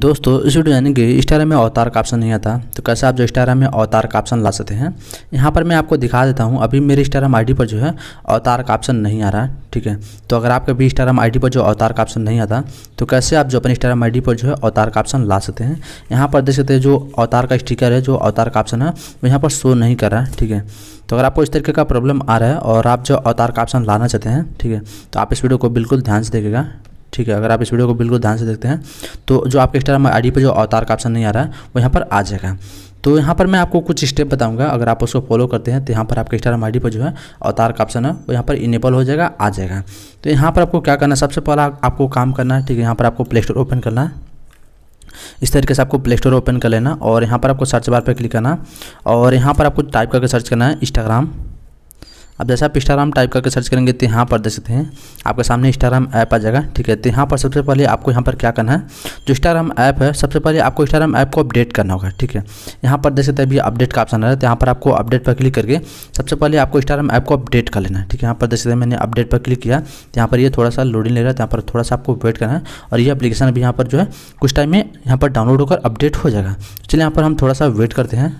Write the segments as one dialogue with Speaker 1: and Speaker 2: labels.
Speaker 1: दोस्तों इस वीडियो यानी कि इंस्टाग्राम में अवतार का ऑप्शन नहीं आता तो कैसे आप जो इंस्टाग्राम में अवतार का ऑप्शन ला सकते हैं यहाँ पर मैं आपको दिखा देता हूँ अभी मेरे इंस्टाग्राम आईडी पर जो है अवतार का ऑप्शन नहीं आ रहा ठीक है तो अगर आपके भी इंस्टाग्राम आईडी पर जो अवतार का ऑप्शन नहीं आता तो कैसे आप जो अपने इंस्टाग्राम आई पर जो है अवतार का ऑप्शन ला सकते हैं यहाँ पर देख सकते हैं जो अवतार का स्टिकर है जो अवतार का ऑप्शन है वो यहाँ पर शो नहीं कर रहा है ठीक है तो अगर आपको इस तरीके का प्रॉब्लम आ रहा है और आप जो अवतार का ऑप्शन लाना चाहते हैं ठीक है तो आप इस वीडियो को बिल्कुल ध्यान से देखिएगा ठीक है अगर आप इस वीडियो को बिल्कुल ध्यान से देखते हैं तो जो आपके इंस्टाग्राम आई पर जो अवतार का ऑप्शन नहीं आ रहा है वो यहाँ पर आ जाएगा तो यहाँ पर मैं आपको कुछ स्टेप बताऊंगा अगर आप उसको फॉलो करते हैं तो यहाँ पर आपके इंस्टाग्राम आई पर जो है अवतार का ऑप्शन है वो यहाँ पर इनेबल हो जाएगा आ जाएगा तो यहाँ पर आपको क्या करना है सबसे पहला आपको काम करना है ठीक है यहाँ पर आपको प्ले स्टोर ओपन करना है इस तरीके से आपको प्ले स्टोर ओपन कर लेना और यहाँ पर आपको सर्च बार पर क्लिक करना और यहाँ पर आपको टाइप करके सर्च करना है इंस्टाग्राम अब जैसे आप इंस्टाग्राम टाइप करके सर्च करेंगे तो यहाँ पर देख सकते हैं आपके सामने इंस्टाग्राम ऐप आ जाएगा ठीक है तो यहाँ पर सबसे पहले आपको यहाँ पर क्या करना है जो इंस्टाग्राम ऐप है सबसे पहले आपको इंस्टाग्राम ऐप को अपडेट करना होगा ठीक है यहाँ पर देख सकते हैं अभी अपडेट का ऑप्शन आ रहा है तो यहाँ पर आपको अपडेट पर क्लिक करके सबसे पहले आपको इंस्टाग्राम ऐप को अपडेट कर लेना है ठीक है यहाँ पर देख सकते हैं मैंने अपडेट पर क्लिक किया तो यहाँ पर ये थोड़ा सा लोडिंग ले रहा है यहाँ पर थोड़ा सा आपको वेट करना है और ये अपलीकेशन अभी यहाँ पर जो है कुछ टाइम में यहाँ पर डाउनलोड होकर अपडेट हो जाएगा चलिए यहाँ पर हम थोड़ा सा वेट करते हैं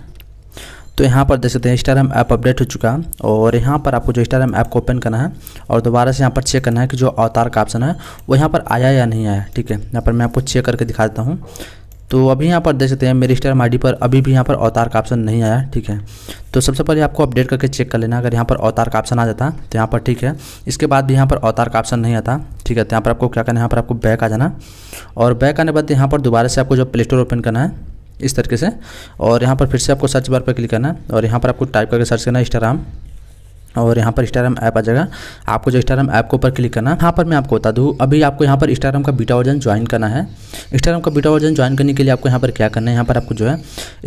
Speaker 1: तो यहाँ पर देख सकते हैं इंस्टाग्राम ऐप अपडेट हो चुका है और यहाँ पर आपको जो इंस्टाग्राम ऐप को ओपन करना है और दोबारा से यहाँ पर चेक करना है कि जो अवतार का ऑप्शन है वो यहाँ पर आया या नहीं आया ठीक है यहाँ पर मैं आपको चेक करके दिखा देता हूँ तो अभी यहाँ पर देख सकते हैं मेरे इंस्टाग्राम आई पर अभी भी यहाँ पर अवतार का ऑप्शन नहीं आया ठीक है तो सबसे पहले आपको अपडेट करके चेक कर लेना अगर यहाँ पर अवतार का ऑप्शन आ जाता तो यहाँ पर ठीक है इसके बाद भी यहाँ पर अवतार का ऑप्शन नहीं आता ठीक है तो यहाँ पर आपको क्या करना है यहाँ पर आपको बैक आ जाना और बैक आने के बाद यहाँ पर दोबारा से आपको जो प्ले स्टोर ओपन करना है इस तरीके से और यहाँ पर फिर से आपको सर्च बार पर क्लिक करना है और यहाँ पर आपको टाइप करके सर्च करना है इंस्टाग्राम और यहाँ पर इंस्टाग्राम ऐप आ जाएगा आपको जो इंस्टाग्राम ऐप के ऊपर क्लिक करना है यहाँ पर मैं आपको बता दूँ अभी आपको यहाँ पर इंस्टाग्राम का बीटा वर्जन ज्वाइन करना है इंस्टाग्राम का बीटा वर्जन ज्वाइन करने के लिए आपको यहाँ पर क्या करना है यहाँ पर आपको जो है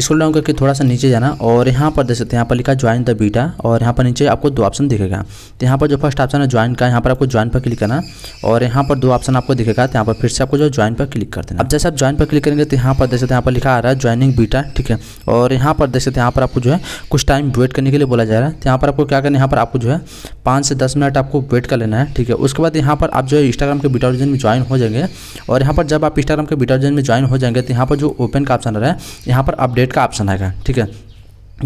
Speaker 1: स्कूल डाउन करके थोड़ा सा नीचे जाना और यहाँ पर देख सकते हैं यहाँ पर लिखा ज्वाइन द बीटा और यहाँ पर नीचे आपको दो ऑप्शन दिखेगा तो यहाँ पर जो फर्स्ट ऑप्शन है ज्वाइन का यहाँ पर आपको ज्वाइन पर क्लिक करना और यहाँ पर दो ऑप्शन आपको दिखेगा तो यहाँ पर फिर से आपको जो ज्वाइन पर क्लिक कर देना अब जैसे आप ज्वाइन पर क्लिक करेंगे तो यहाँ पर देख सकते हैं यहाँ पर लिखा आ रहा है ज्वाइनिंग बीटा ठीक है और यहाँ पर देख सकते हैं यहाँ पर आपको जो है कुछ टाइम वेट करने के लिए बोला जा रहा है तो यहाँ पर आपको क्या करना है यहाँ पर आपको जो है पाँच से दस मिनट आपको वेट कर लेना है ठीक है उसके बाद यहाँ पर आप जो है इंस्टाग्राम के बीटा में ज्वाइन हो जाएंगे और यहाँ पर जब आप इंस्टाग्राम के बीटा में ज्वाइन हो जाएंगे तो यहाँ पर जो ओपन का ऑप्शन रहा है यहाँ पर अपडेट का ऑप्शन आएगा ठीक है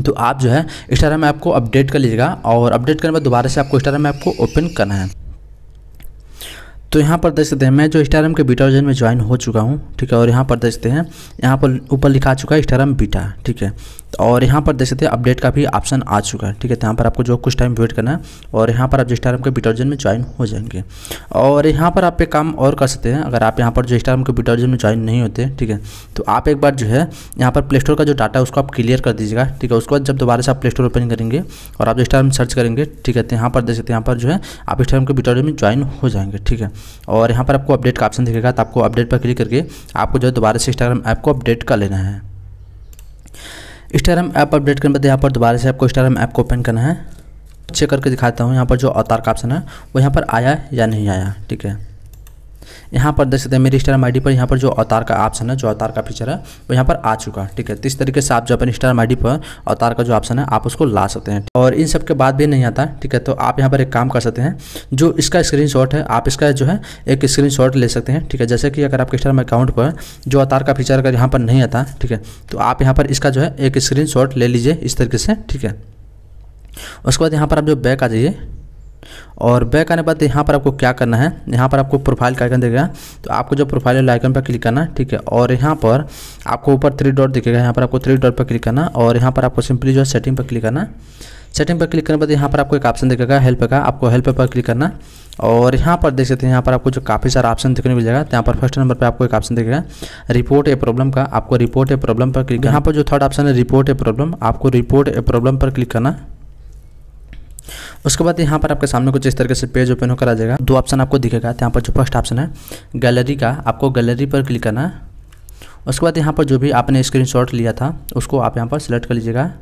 Speaker 1: तो आप जो है इंस्टाग्राम ऐप को अपडेट कर लीजिएगा और अपडेट करने के बाद दोबारा से आपको इंस्टाग्राम ऐप को ओपन करना है तो यहाँ पर देख सकते हैं मैं जो स्टारम के बीटा वर्जन में ज्वाइन हो चुका हूँ ठीक है और यहाँ पर देख सकते हैं यहाँ पर ऊपर लिखा चुका है स्टारम बीटा ठीक है और यहाँ पर देख सकते हैं अपडेट का भी ऑप्शन आ चुका है ठीक है तो यहाँ पर आपको जो कुछ टाइम वेट करना है और यहाँ पर आप जो स्टारम के बीटावर्जन में ज्वाइन हो जाएंगे और यहाँ पर आप एक काम और कर सकते हैं अगर आप यहाँ पर जो स्टारम के बीटावर्जन में ज्वाइन नहीं होते ठीक है तो आप एक बार जो है यहाँ पर प्ले स्टोर का जो डाटा है उसको आप क्लियर कर दीजिएगा ठीक है उसके बाद जब दोबारा से आप प्ले स्टोर ओपन करेंगे और आप जो स्टारम सर्च करेंगे ठीक है तो यहाँ पर देख सकते हैं यहाँ पर जो है आप स्टारम के बीटावर्जन में ज्वाइन हो जाएंगे ठीक है और यहाँ पर आपको अपडेट का ऑप्शन दिखेगा तो आपको अपडेट पर क्लिक करके आपको जो है दोबारा से इंस्टाग्राम ऐप को अपडेट कर लेना है इंस्टाग्राम ऐप अपडेट करने के बाद यहाँ पर दोबारा से आपको इंस्टाग्राम ऐप को ओपन करना है चेक करके दिखाता हूँ यहाँ पर जो अवतार का ऑप्शन है वो यहाँ पर आया या नहीं आया ठीक है यहाँ पर देख सकते हैं मेरी स्टार आई पर यहाँ पर जो अवतार का ऑप्शन है जो अवतार का फीचर है वो यहाँ पर आ चुका है ठीक है तो इस तरीके से आप जो अपने स्टार आई पर अवतार का जो ऑप्शन है आप उसको ला सकते हैं और इन सब के बाद भी नहीं आता ठीक है तो आप यहाँ पर एक काम कर सकते हैं जो इसका स्क्रीन है आप इसका जो है एक स्क्रीन ले सकते हैं ठीक है जैसे कि अगर आपके इंस्टाग्राम अकाउंट पर जो अवतार का फीचर अगर यहाँ पर नहीं आता ठीक है तो आप यहाँ पर इसका जो है एक स्क्रीन ले लीजिए इस तरीके से ठीक है उसके बाद यहाँ पर आप जो बैक आ जाइए और बैक आने के बाद यहाँ पर आपको क्या करना है यहाँ पर आपको प्रोफाइल का आइकन दिखेगा तो आपको जो प्रोफाइल वाला आइकन पर क्लिक करना है ठीक है और यहाँ पर आपको ऊपर थ्री डॉट दिखेगा यहाँ पर आपको थ्री डॉट पर क्लिक करना और यहाँ पर आपको सिंपली जो है सेटिंग पर क्लिक करना सेटिंग पर क्लिक करने के बाद यहाँ पर आपको एक ऑप्शन दिखेगा हेल्प का आपको हेल्प पर क्लिक करना और यहाँ पर देख सकते हैं यहाँ पर आपको जो काफ़ी सारा ऑप्शन देखने को मिल जाएगा यहाँ पर फर्स्ट नंबर पर आपको एक ऑप्शन दिखेगा रिपोर्ट ए प्रॉब्लम का आपको रिपोर्ट ए प्रॉब्लम पर क्लिक यहाँ पर जो थर्ड ऑप्शन है रिपोर्ट ए प्रॉब्लम आपको रिपोर्ट ए प्रॉब्लम पर क्लिक करना उसके बाद यहाँ पर आपके सामने कुछ इस तरीके से पेज ओपन होकर आ जाएगा दो ऑप्शन आपको दिखेगा तो यहाँ पर जो फर्स्ट ऑप्शन है गैलरी का आपको गैलरी पर क्लिक करना है उसके बाद यहाँ पर जो भी आपने स्क्रीनशॉट लिया था उसको आप यहाँ पर सिलेक्ट कर लीजिएगा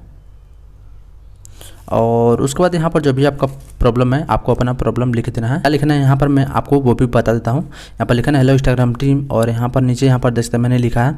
Speaker 1: और उसके बाद यहाँ पर जो भी आपका प्रॉब्लम है आपको अपना प्रॉब्लम लिख देना है क्या लिखना है यहाँ पर मैं आपको वो भी बता देता हूँ यहाँ पर लिखना है हेलो इंस्टाग्राम टीम और यहाँ पर नीचे यहाँ पर देखते मैंने लिखा है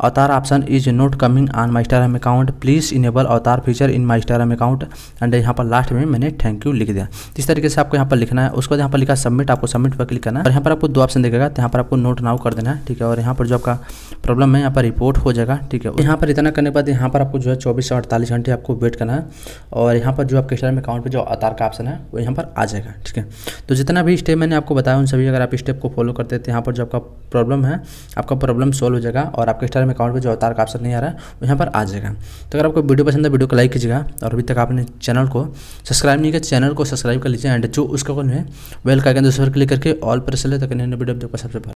Speaker 1: avatar option is not coming on my Instagram account please enable avatar feature in my Instagram account and यहाँ पर लास्ट में मैंने थैंक यू लिख दिया इस तरीके से आपको यहाँ पर लिखना है उसके बाद यहाँ पर लिखा सबमिट आपको सबमिट पर क्लिक करना है और यहाँ पर आपको दो ऑप्शन देखेगा तो यहाँ पर आपको नोट नाउ कर देना है ठीक है और यहाँ पर जो आपका प्रॉब्लम है यहाँ पर रिपोर्ट हो जाएगा ठीक है यहाँ पर इतना करने के बाद यहाँ पर आपको जो है चौबीस से अड़तालीस घंटे आपको वेट करना है और यहाँ पर जो आपके इंस्टाग्राम अकाउंट पर जो आधार का ऑप्शन है वो यहाँ पर आ जाएगा ठीक है तो जितना भी स्टेप मैंने आपको बताया उन सभी अगर आप स्टेप को फॉलो करते तो यहाँ पर जो आपका प्रॉब्लम है आपका प्रॉब्लम सोल्व हो जाएगा और आपके इंस्टाग्राम अकाउंट पर जो आधार का ऑप्शन नहीं आ रहा है वो यहाँ पर आ जाएगा तो अगर आपको वीडियो पसंद है वीडियो को लाइक कीजिएगा और अभी तक आपने चैनल को सब्सक्राइब नहीं किया चैनल को सब्सक्राइब कर लीजिए एंड जो उसका कौन है वेल का दूसरे क्लिक करके ऑल पर सेलेक्ट करने वीडियो सबसे